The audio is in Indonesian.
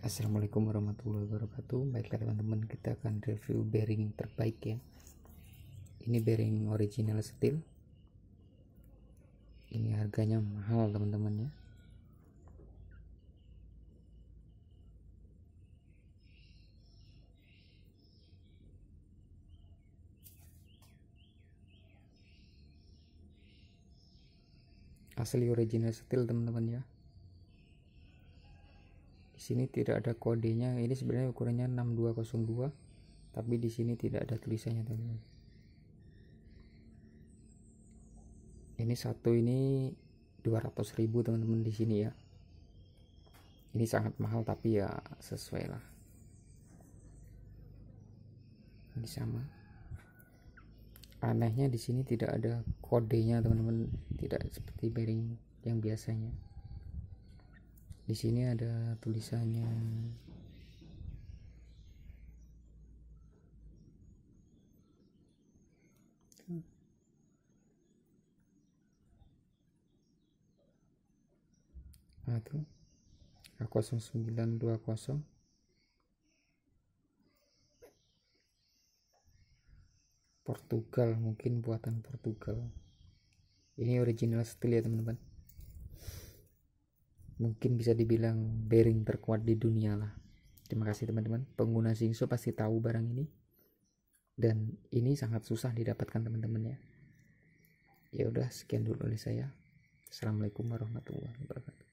Assalamualaikum warahmatullahi wabarakatuh Baiklah teman-teman kita akan review bearing terbaik ya Ini bearing original steel Ini harganya mahal teman-teman ya Asli original steel teman-teman ya di sini tidak ada kodenya ini sebenarnya ukurannya 6202 tapi di sini tidak ada tulisannya teman-teman ini satu ini 200.000 teman-teman di sini ya ini sangat mahal tapi ya sesuai lah ini sama anehnya di sini tidak ada kodenya teman-teman tidak seperti bearing yang biasanya di sini ada tulisannya nah tuh A0920 Portugal mungkin buatan Portugal ini original steel ya teman-teman mungkin bisa dibilang bearing terkuat di dunia lah terima kasih teman-teman pengguna Zingso pasti tahu barang ini dan ini sangat susah didapatkan teman-teman ya ya udah sekian dulu dari saya assalamualaikum warahmatullahi wabarakatuh